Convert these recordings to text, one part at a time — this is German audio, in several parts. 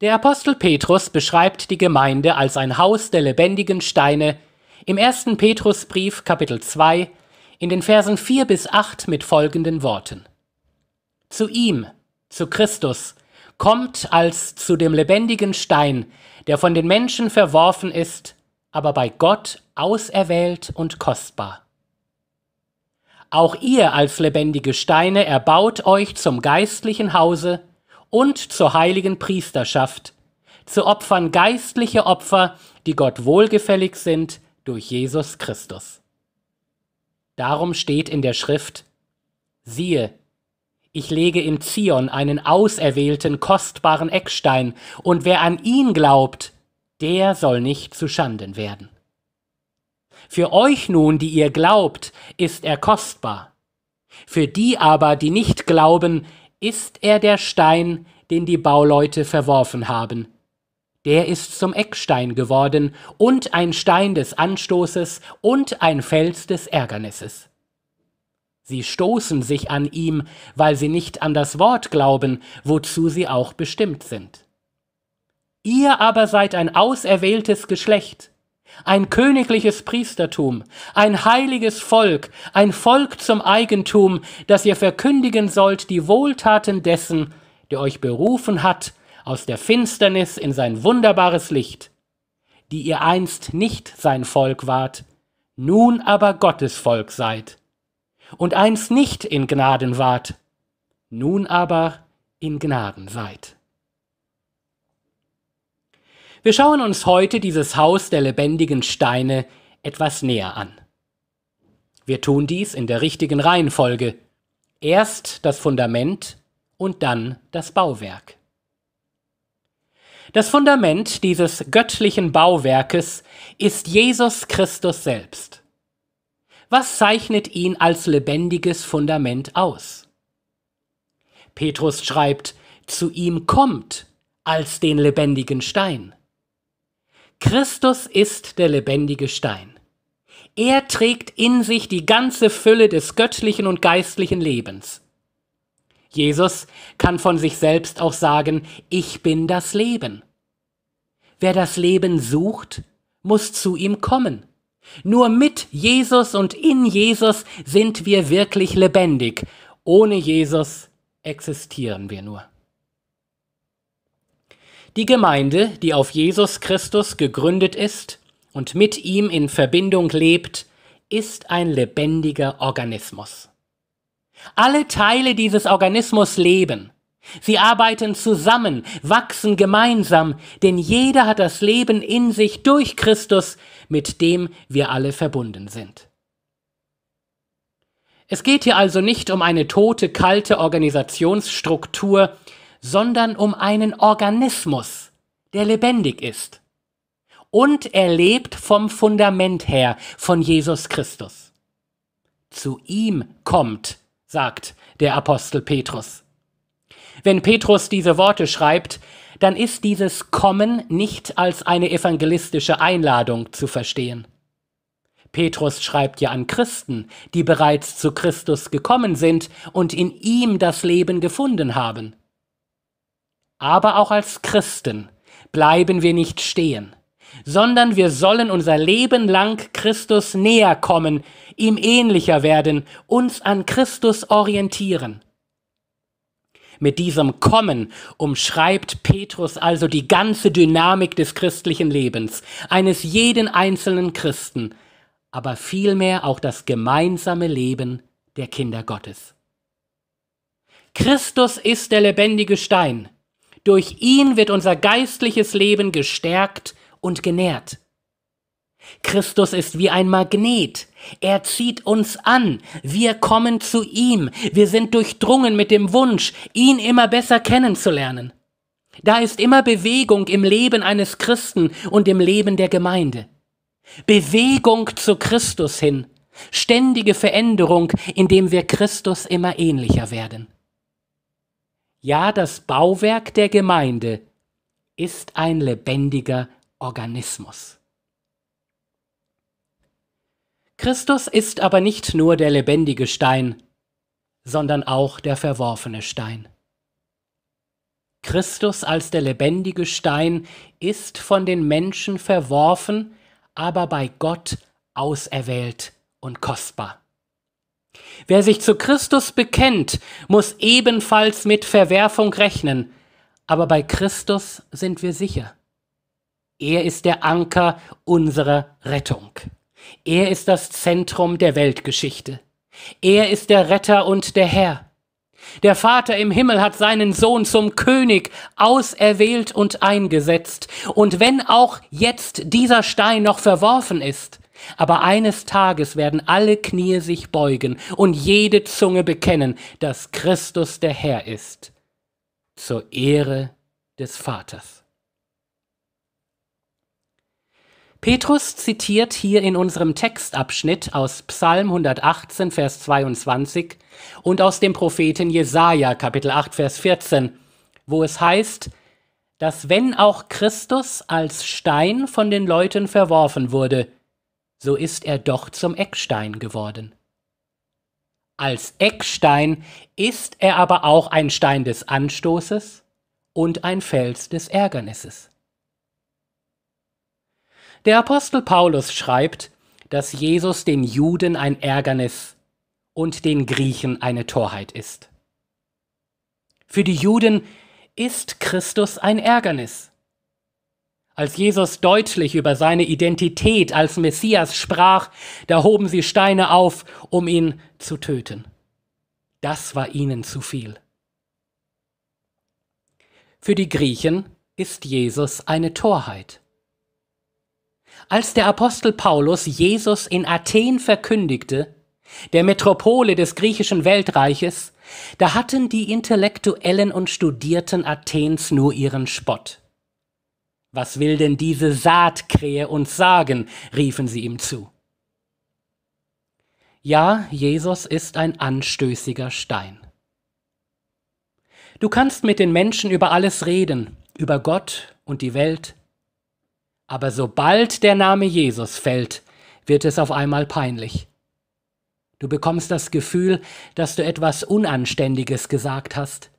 Der Apostel Petrus beschreibt die Gemeinde als ein Haus der lebendigen Steine im 1. Petrusbrief Kapitel 2 in den Versen 4 bis 8 mit folgenden Worten. Zu ihm, zu Christus, kommt als zu dem lebendigen Stein, der von den Menschen verworfen ist, aber bei Gott auserwählt und kostbar. Auch ihr als lebendige Steine erbaut euch zum geistlichen Hause, und zur heiligen Priesterschaft, zu Opfern geistliche Opfer, die Gott wohlgefällig sind durch Jesus Christus. Darum steht in der Schrift, siehe, ich lege in Zion einen auserwählten, kostbaren Eckstein, und wer an ihn glaubt, der soll nicht zu Schanden werden. Für euch nun, die ihr glaubt, ist er kostbar. Für die aber, die nicht glauben, ist er der Stein, den die Bauleute verworfen haben. Der ist zum Eckstein geworden und ein Stein des Anstoßes und ein Fels des Ärgernisses. Sie stoßen sich an ihm, weil sie nicht an das Wort glauben, wozu sie auch bestimmt sind. Ihr aber seid ein auserwähltes Geschlecht, ein königliches Priestertum, ein heiliges Volk, ein Volk zum Eigentum, dass ihr verkündigen sollt die Wohltaten dessen, der euch berufen hat aus der Finsternis in sein wunderbares Licht, die ihr einst nicht sein Volk wart, nun aber Gottes Volk seid, und einst nicht in Gnaden wart, nun aber in Gnaden seid. Wir schauen uns heute dieses Haus der lebendigen Steine etwas näher an. Wir tun dies in der richtigen Reihenfolge. Erst das Fundament und dann das Bauwerk. Das Fundament dieses göttlichen Bauwerkes ist Jesus Christus selbst. Was zeichnet ihn als lebendiges Fundament aus? Petrus schreibt, zu ihm kommt als den lebendigen Stein. Christus ist der lebendige Stein. Er trägt in sich die ganze Fülle des göttlichen und geistlichen Lebens. Jesus kann von sich selbst auch sagen, ich bin das Leben. Wer das Leben sucht, muss zu ihm kommen. Nur mit Jesus und in Jesus sind wir wirklich lebendig. Ohne Jesus existieren wir nur. Die Gemeinde, die auf Jesus Christus gegründet ist und mit ihm in Verbindung lebt, ist ein lebendiger Organismus. Alle Teile dieses Organismus leben. Sie arbeiten zusammen, wachsen gemeinsam, denn jeder hat das Leben in sich durch Christus, mit dem wir alle verbunden sind. Es geht hier also nicht um eine tote, kalte Organisationsstruktur, sondern um einen Organismus, der lebendig ist. Und er lebt vom Fundament her, von Jesus Christus. Zu ihm kommt, sagt der Apostel Petrus. Wenn Petrus diese Worte schreibt, dann ist dieses Kommen nicht als eine evangelistische Einladung zu verstehen. Petrus schreibt ja an Christen, die bereits zu Christus gekommen sind und in ihm das Leben gefunden haben aber auch als Christen bleiben wir nicht stehen, sondern wir sollen unser Leben lang Christus näher kommen, ihm ähnlicher werden, uns an Christus orientieren. Mit diesem Kommen umschreibt Petrus also die ganze Dynamik des christlichen Lebens, eines jeden einzelnen Christen, aber vielmehr auch das gemeinsame Leben der Kinder Gottes. Christus ist der lebendige Stein, durch ihn wird unser geistliches Leben gestärkt und genährt. Christus ist wie ein Magnet. Er zieht uns an. Wir kommen zu ihm. Wir sind durchdrungen mit dem Wunsch, ihn immer besser kennenzulernen. Da ist immer Bewegung im Leben eines Christen und im Leben der Gemeinde. Bewegung zu Christus hin. Ständige Veränderung, indem wir Christus immer ähnlicher werden ja das Bauwerk der Gemeinde ist ein lebendiger Organismus. Christus ist aber nicht nur der lebendige Stein, sondern auch der verworfene Stein. Christus als der lebendige Stein ist von den Menschen verworfen, aber bei Gott auserwählt und kostbar. Wer sich zu Christus bekennt, muss ebenfalls mit Verwerfung rechnen. Aber bei Christus sind wir sicher. Er ist der Anker unserer Rettung. Er ist das Zentrum der Weltgeschichte. Er ist der Retter und der Herr. Der Vater im Himmel hat seinen Sohn zum König auserwählt und eingesetzt. Und wenn auch jetzt dieser Stein noch verworfen ist, aber eines Tages werden alle Knie sich beugen und jede Zunge bekennen, dass Christus der Herr ist, zur Ehre des Vaters. Petrus zitiert hier in unserem Textabschnitt aus Psalm 118, Vers 22 und aus dem Propheten Jesaja, Kapitel 8, Vers 14, wo es heißt, dass wenn auch Christus als Stein von den Leuten verworfen wurde, so ist er doch zum Eckstein geworden. Als Eckstein ist er aber auch ein Stein des Anstoßes und ein Fels des Ärgernisses. Der Apostel Paulus schreibt, dass Jesus den Juden ein Ärgernis und den Griechen eine Torheit ist. Für die Juden ist Christus ein Ärgernis, als Jesus deutlich über seine Identität als Messias sprach, da hoben sie Steine auf, um ihn zu töten. Das war ihnen zu viel. Für die Griechen ist Jesus eine Torheit. Als der Apostel Paulus Jesus in Athen verkündigte, der Metropole des griechischen Weltreiches, da hatten die Intellektuellen und Studierten Athens nur ihren Spott. Was will denn diese Saatkrähe uns sagen? riefen sie ihm zu. Ja, Jesus ist ein anstößiger Stein. Du kannst mit den Menschen über alles reden, über Gott und die Welt, aber sobald der Name Jesus fällt, wird es auf einmal peinlich. Du bekommst das Gefühl, dass du etwas Unanständiges gesagt hast,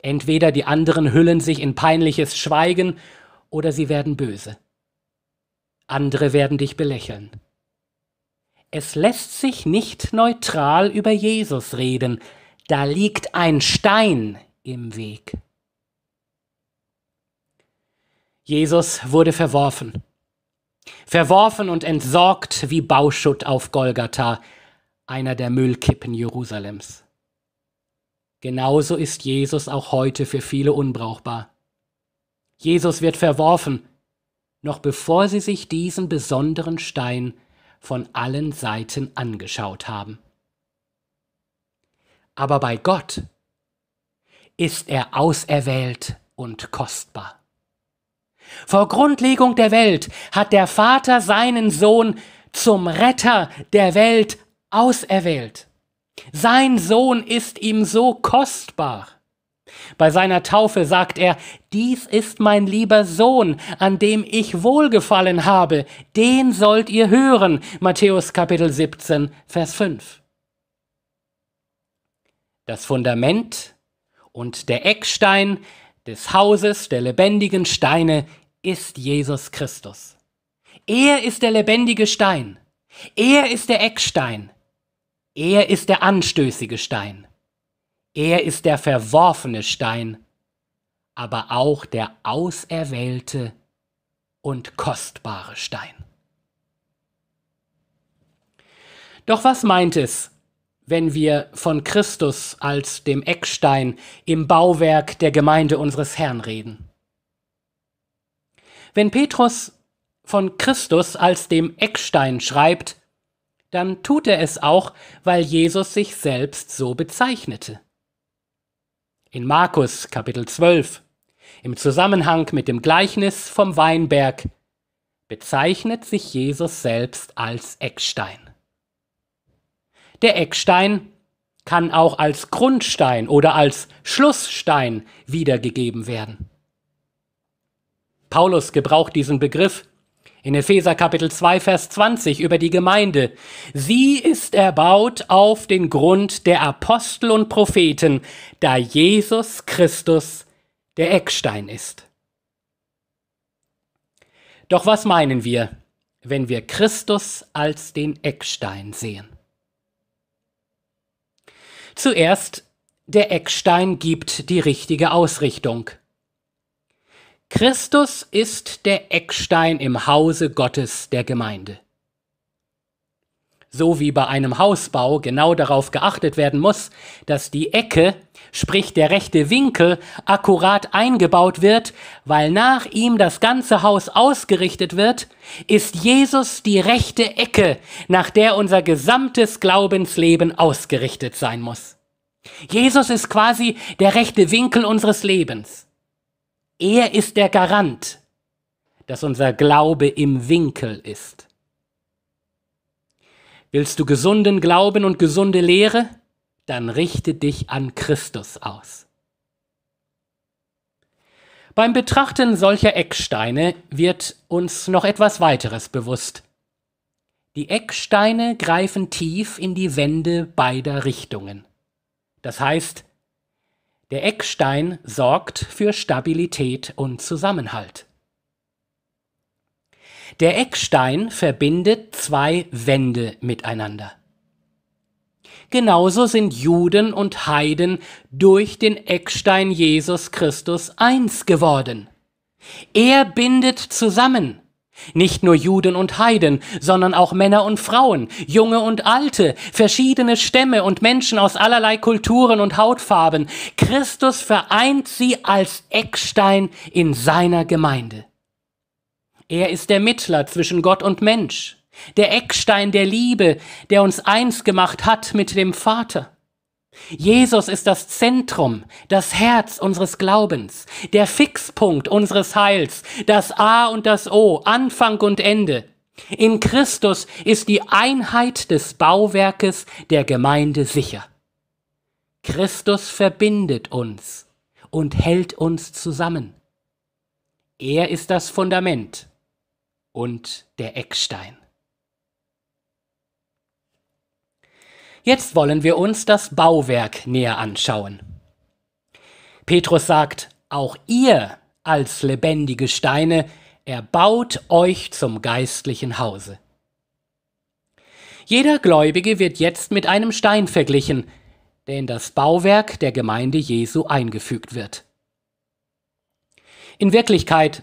Entweder die anderen hüllen sich in peinliches Schweigen oder sie werden böse. Andere werden dich belächeln. Es lässt sich nicht neutral über Jesus reden, da liegt ein Stein im Weg. Jesus wurde verworfen, verworfen und entsorgt wie Bauschutt auf Golgatha, einer der Müllkippen Jerusalems. Genauso ist Jesus auch heute für viele unbrauchbar. Jesus wird verworfen, noch bevor sie sich diesen besonderen Stein von allen Seiten angeschaut haben. Aber bei Gott ist er auserwählt und kostbar. Vor Grundlegung der Welt hat der Vater seinen Sohn zum Retter der Welt auserwählt. Sein Sohn ist ihm so kostbar. Bei seiner Taufe sagt er, dies ist mein lieber Sohn, an dem ich wohlgefallen habe, den sollt ihr hören. Matthäus Kapitel 17, Vers 5. Das Fundament und der Eckstein des Hauses der lebendigen Steine ist Jesus Christus. Er ist der lebendige Stein. Er ist der Eckstein. Er ist der anstößige Stein. Er ist der verworfene Stein, aber auch der auserwählte und kostbare Stein. Doch was meint es, wenn wir von Christus als dem Eckstein im Bauwerk der Gemeinde unseres Herrn reden? Wenn Petrus von Christus als dem Eckstein schreibt, dann tut er es auch, weil Jesus sich selbst so bezeichnete. In Markus Kapitel 12, im Zusammenhang mit dem Gleichnis vom Weinberg, bezeichnet sich Jesus selbst als Eckstein. Der Eckstein kann auch als Grundstein oder als Schlussstein wiedergegeben werden. Paulus gebraucht diesen Begriff in Epheser Kapitel 2, Vers 20 über die Gemeinde. Sie ist erbaut auf den Grund der Apostel und Propheten, da Jesus Christus der Eckstein ist. Doch was meinen wir, wenn wir Christus als den Eckstein sehen? Zuerst, der Eckstein gibt die richtige Ausrichtung. Christus ist der Eckstein im Hause Gottes der Gemeinde. So wie bei einem Hausbau genau darauf geachtet werden muss, dass die Ecke, sprich der rechte Winkel, akkurat eingebaut wird, weil nach ihm das ganze Haus ausgerichtet wird, ist Jesus die rechte Ecke, nach der unser gesamtes Glaubensleben ausgerichtet sein muss. Jesus ist quasi der rechte Winkel unseres Lebens. Er ist der Garant, dass unser Glaube im Winkel ist. Willst du gesunden Glauben und gesunde Lehre? Dann richte dich an Christus aus. Beim Betrachten solcher Ecksteine wird uns noch etwas weiteres bewusst. Die Ecksteine greifen tief in die Wände beider Richtungen. Das heißt, der Eckstein sorgt für Stabilität und Zusammenhalt. Der Eckstein verbindet zwei Wände miteinander. Genauso sind Juden und Heiden durch den Eckstein Jesus Christus eins geworden. Er bindet zusammen, nicht nur Juden und Heiden, sondern auch Männer und Frauen, junge und alte, verschiedene Stämme und Menschen aus allerlei Kulturen und Hautfarben. Christus vereint sie als Eckstein in seiner Gemeinde. Er ist der Mittler zwischen Gott und Mensch, der Eckstein der Liebe, der uns eins gemacht hat mit dem Vater. Jesus ist das Zentrum, das Herz unseres Glaubens, der Fixpunkt unseres Heils, das A und das O, Anfang und Ende. In Christus ist die Einheit des Bauwerkes der Gemeinde sicher. Christus verbindet uns und hält uns zusammen. Er ist das Fundament und der Eckstein. Jetzt wollen wir uns das Bauwerk näher anschauen. Petrus sagt, auch ihr als lebendige Steine erbaut euch zum geistlichen Hause. Jeder Gläubige wird jetzt mit einem Stein verglichen, der in das Bauwerk der Gemeinde Jesu eingefügt wird. In Wirklichkeit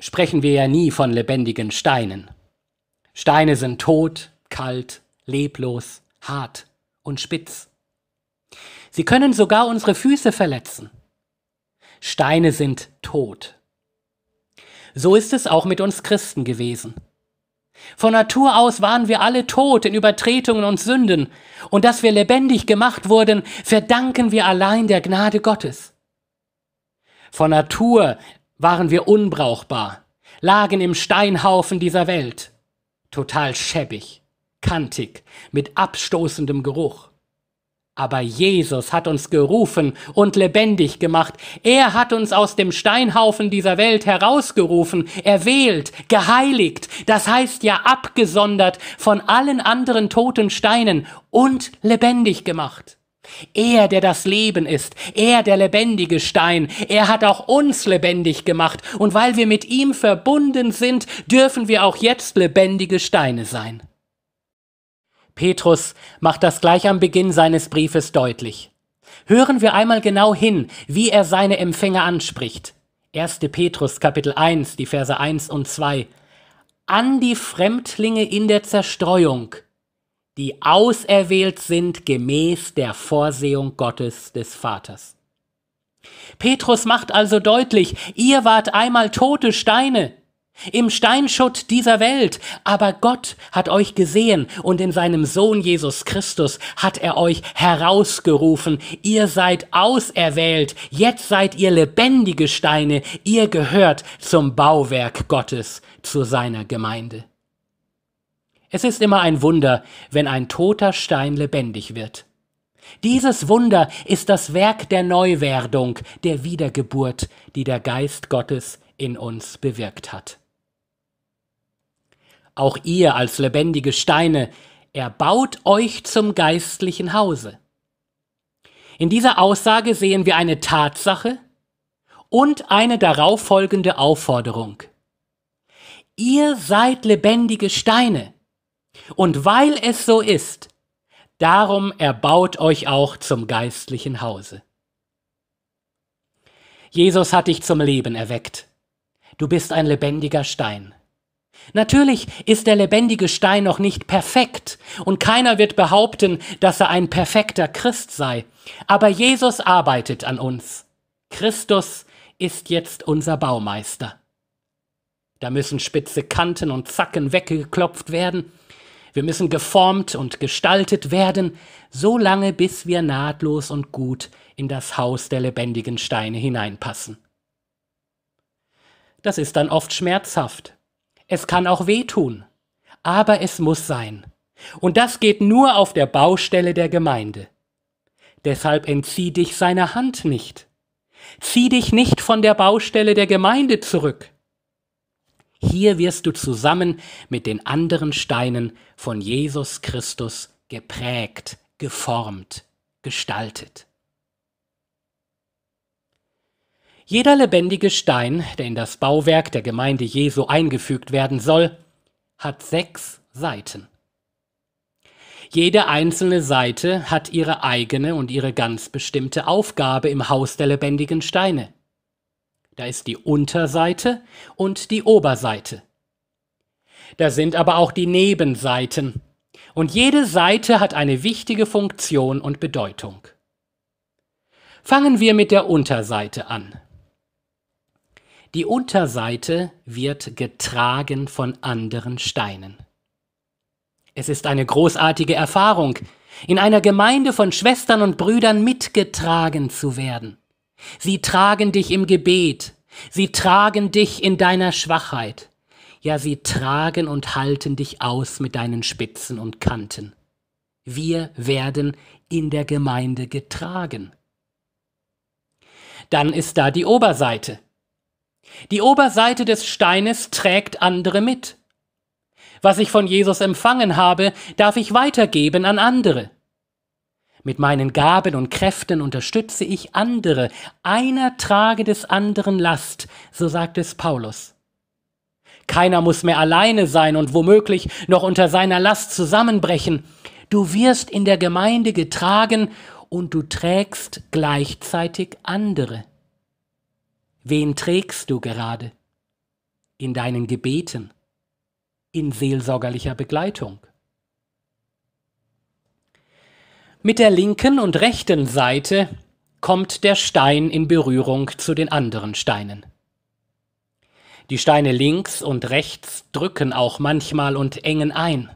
sprechen wir ja nie von lebendigen Steinen. Steine sind tot, kalt, leblos, hart und spitz. Sie können sogar unsere Füße verletzen. Steine sind tot. So ist es auch mit uns Christen gewesen. Von Natur aus waren wir alle tot in Übertretungen und Sünden, und dass wir lebendig gemacht wurden, verdanken wir allein der Gnade Gottes. Von Natur waren wir unbrauchbar, lagen im Steinhaufen dieser Welt, total schäbig kantig, mit abstoßendem Geruch. Aber Jesus hat uns gerufen und lebendig gemacht. Er hat uns aus dem Steinhaufen dieser Welt herausgerufen, erwählt, geheiligt, das heißt ja abgesondert von allen anderen toten Steinen und lebendig gemacht. Er, der das Leben ist, er, der lebendige Stein, er hat auch uns lebendig gemacht, und weil wir mit ihm verbunden sind, dürfen wir auch jetzt lebendige Steine sein. Petrus macht das gleich am Beginn seines Briefes deutlich. Hören wir einmal genau hin, wie er seine Empfänger anspricht. 1. Petrus Kapitel 1, die Verse 1 und 2. An die Fremdlinge in der Zerstreuung, die auserwählt sind gemäß der Vorsehung Gottes des Vaters. Petrus macht also deutlich, ihr wart einmal tote Steine, im Steinschutt dieser Welt, aber Gott hat euch gesehen und in seinem Sohn Jesus Christus hat er euch herausgerufen, ihr seid auserwählt, jetzt seid ihr lebendige Steine, ihr gehört zum Bauwerk Gottes, zu seiner Gemeinde. Es ist immer ein Wunder, wenn ein toter Stein lebendig wird. Dieses Wunder ist das Werk der Neuwerdung, der Wiedergeburt, die der Geist Gottes in uns bewirkt hat auch ihr als lebendige Steine, erbaut euch zum geistlichen Hause. In dieser Aussage sehen wir eine Tatsache und eine darauffolgende Aufforderung. Ihr seid lebendige Steine. Und weil es so ist, darum erbaut euch auch zum geistlichen Hause. Jesus hat dich zum Leben erweckt. Du bist ein lebendiger Stein. Natürlich ist der lebendige Stein noch nicht perfekt und keiner wird behaupten, dass er ein perfekter Christ sei. Aber Jesus arbeitet an uns. Christus ist jetzt unser Baumeister. Da müssen spitze Kanten und Zacken weggeklopft werden. Wir müssen geformt und gestaltet werden, so lange bis wir nahtlos und gut in das Haus der lebendigen Steine hineinpassen. Das ist dann oft schmerzhaft, es kann auch wehtun. Aber es muss sein. Und das geht nur auf der Baustelle der Gemeinde. Deshalb entzieh dich seiner Hand nicht. Zieh dich nicht von der Baustelle der Gemeinde zurück. Hier wirst du zusammen mit den anderen Steinen von Jesus Christus geprägt, geformt, gestaltet. Jeder lebendige Stein, der in das Bauwerk der Gemeinde Jesu eingefügt werden soll, hat sechs Seiten. Jede einzelne Seite hat ihre eigene und ihre ganz bestimmte Aufgabe im Haus der lebendigen Steine. Da ist die Unterseite und die Oberseite. Da sind aber auch die Nebenseiten. Und jede Seite hat eine wichtige Funktion und Bedeutung. Fangen wir mit der Unterseite an. Die Unterseite wird getragen von anderen Steinen. Es ist eine großartige Erfahrung, in einer Gemeinde von Schwestern und Brüdern mitgetragen zu werden. Sie tragen dich im Gebet, sie tragen dich in deiner Schwachheit, ja sie tragen und halten dich aus mit deinen Spitzen und Kanten. Wir werden in der Gemeinde getragen. Dann ist da die Oberseite. Die Oberseite des Steines trägt andere mit. Was ich von Jesus empfangen habe, darf ich weitergeben an andere. Mit meinen Gaben und Kräften unterstütze ich andere. Einer trage des anderen Last, so sagt es Paulus. Keiner muss mehr alleine sein und womöglich noch unter seiner Last zusammenbrechen. Du wirst in der Gemeinde getragen und du trägst gleichzeitig andere. Wen trägst du gerade? In deinen Gebeten? In seelsorgerlicher Begleitung? Mit der linken und rechten Seite kommt der Stein in Berührung zu den anderen Steinen. Die Steine links und rechts drücken auch manchmal und engen ein.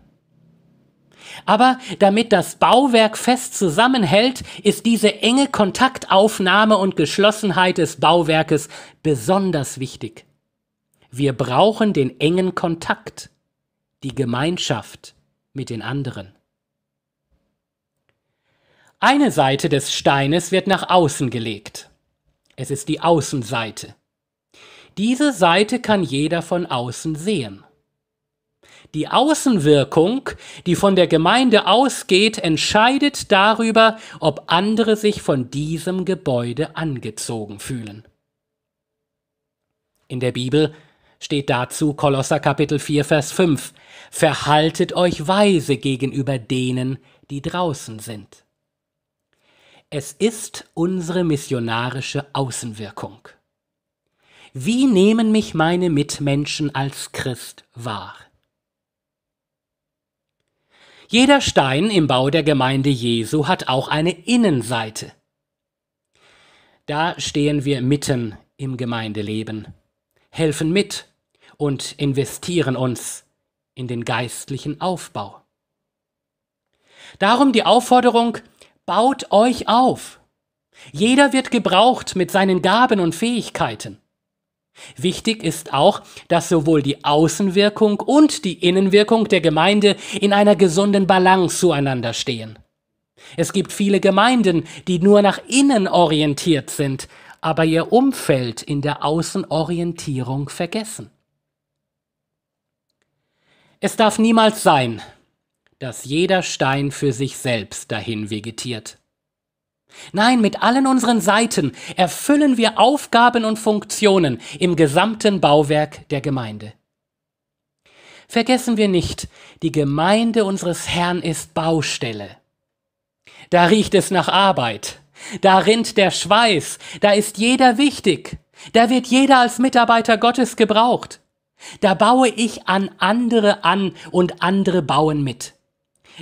Aber damit das Bauwerk fest zusammenhält, ist diese enge Kontaktaufnahme und Geschlossenheit des Bauwerkes besonders wichtig. Wir brauchen den engen Kontakt, die Gemeinschaft mit den anderen. Eine Seite des Steines wird nach außen gelegt. Es ist die Außenseite. Diese Seite kann jeder von außen sehen. Die Außenwirkung, die von der Gemeinde ausgeht, entscheidet darüber, ob andere sich von diesem Gebäude angezogen fühlen. In der Bibel steht dazu Kolosser Kapitel 4 Vers 5 Verhaltet euch weise gegenüber denen, die draußen sind. Es ist unsere missionarische Außenwirkung. Wie nehmen mich meine Mitmenschen als Christ wahr? Jeder Stein im Bau der Gemeinde Jesu hat auch eine Innenseite. Da stehen wir mitten im Gemeindeleben, helfen mit und investieren uns in den geistlichen Aufbau. Darum die Aufforderung, baut euch auf. Jeder wird gebraucht mit seinen Gaben und Fähigkeiten. Wichtig ist auch, dass sowohl die Außenwirkung und die Innenwirkung der Gemeinde in einer gesunden Balance zueinander stehen. Es gibt viele Gemeinden, die nur nach innen orientiert sind, aber ihr Umfeld in der Außenorientierung vergessen. Es darf niemals sein, dass jeder Stein für sich selbst dahin vegetiert. Nein, mit allen unseren Seiten erfüllen wir Aufgaben und Funktionen im gesamten Bauwerk der Gemeinde. Vergessen wir nicht, die Gemeinde unseres Herrn ist Baustelle. Da riecht es nach Arbeit, da rinnt der Schweiß, da ist jeder wichtig, da wird jeder als Mitarbeiter Gottes gebraucht. Da baue ich an andere an und andere bauen mit.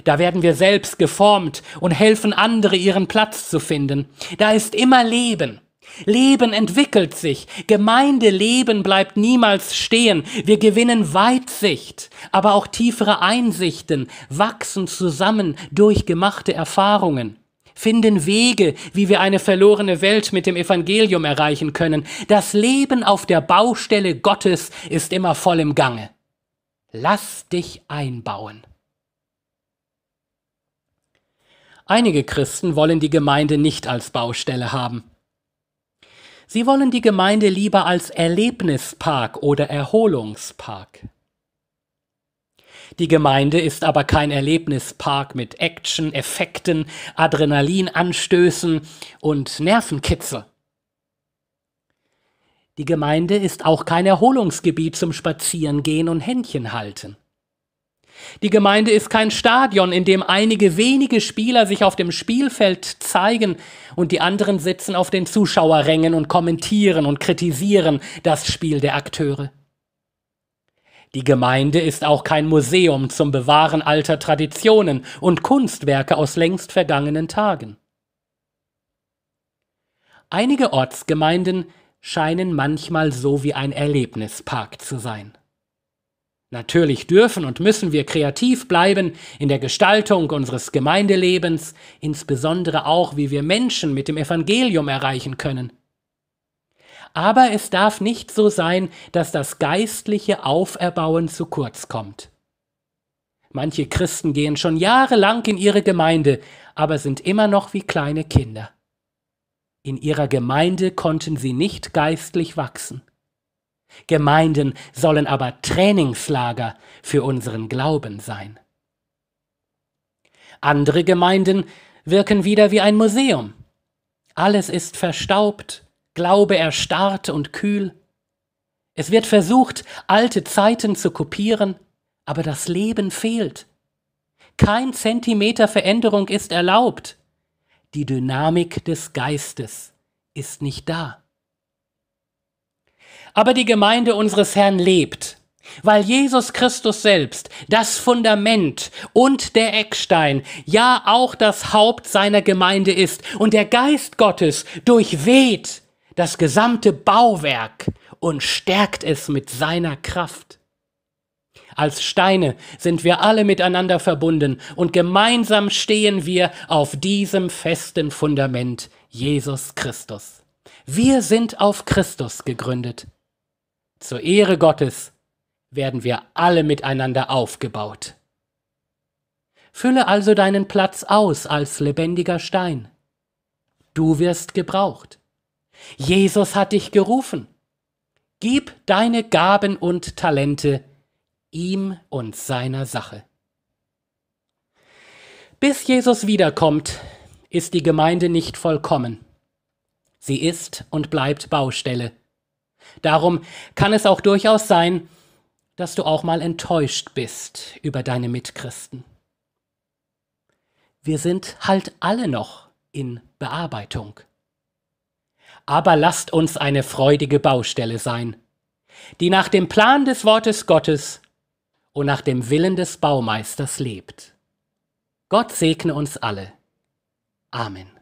Da werden wir selbst geformt und helfen andere ihren Platz zu finden. Da ist immer Leben. Leben entwickelt sich. Gemeindeleben bleibt niemals stehen. Wir gewinnen Weitsicht, aber auch tiefere Einsichten, wachsen zusammen durch gemachte Erfahrungen finden Wege, wie wir eine verlorene Welt mit dem Evangelium erreichen können. Das Leben auf der Baustelle Gottes ist immer voll im Gange. Lass dich einbauen. Einige Christen wollen die Gemeinde nicht als Baustelle haben. Sie wollen die Gemeinde lieber als Erlebnispark oder Erholungspark. Die Gemeinde ist aber kein Erlebnispark mit Action, Effekten, Adrenalinanstößen und Nervenkitzel. Die Gemeinde ist auch kein Erholungsgebiet zum Spazierengehen und Händchen halten. Die Gemeinde ist kein Stadion, in dem einige wenige Spieler sich auf dem Spielfeld zeigen und die anderen sitzen auf den Zuschauerrängen und kommentieren und kritisieren das Spiel der Akteure. Die Gemeinde ist auch kein Museum zum Bewahren alter Traditionen und Kunstwerke aus längst vergangenen Tagen. Einige Ortsgemeinden scheinen manchmal so wie ein Erlebnispark zu sein. Natürlich dürfen und müssen wir kreativ bleiben in der Gestaltung unseres Gemeindelebens, insbesondere auch, wie wir Menschen mit dem Evangelium erreichen können. Aber es darf nicht so sein, dass das geistliche Auferbauen zu kurz kommt. Manche Christen gehen schon jahrelang in ihre Gemeinde, aber sind immer noch wie kleine Kinder. In ihrer Gemeinde konnten sie nicht geistlich wachsen. Gemeinden sollen aber Trainingslager für unseren Glauben sein. Andere Gemeinden wirken wieder wie ein Museum. Alles ist verstaubt, Glaube erstarrt und kühl. Es wird versucht, alte Zeiten zu kopieren, aber das Leben fehlt. Kein Zentimeter Veränderung ist erlaubt. Die Dynamik des Geistes ist nicht da. Aber die Gemeinde unseres Herrn lebt, weil Jesus Christus selbst das Fundament und der Eckstein, ja auch das Haupt seiner Gemeinde ist und der Geist Gottes durchweht das gesamte Bauwerk und stärkt es mit seiner Kraft. Als Steine sind wir alle miteinander verbunden und gemeinsam stehen wir auf diesem festen Fundament Jesus Christus. Wir sind auf Christus gegründet. Zur Ehre Gottes werden wir alle miteinander aufgebaut. Fülle also deinen Platz aus als lebendiger Stein. Du wirst gebraucht. Jesus hat dich gerufen. Gib deine Gaben und Talente ihm und seiner Sache. Bis Jesus wiederkommt, ist die Gemeinde nicht vollkommen. Sie ist und bleibt Baustelle. Darum kann es auch durchaus sein, dass du auch mal enttäuscht bist über deine Mitchristen. Wir sind halt alle noch in Bearbeitung. Aber lasst uns eine freudige Baustelle sein, die nach dem Plan des Wortes Gottes und nach dem Willen des Baumeisters lebt. Gott segne uns alle. Amen.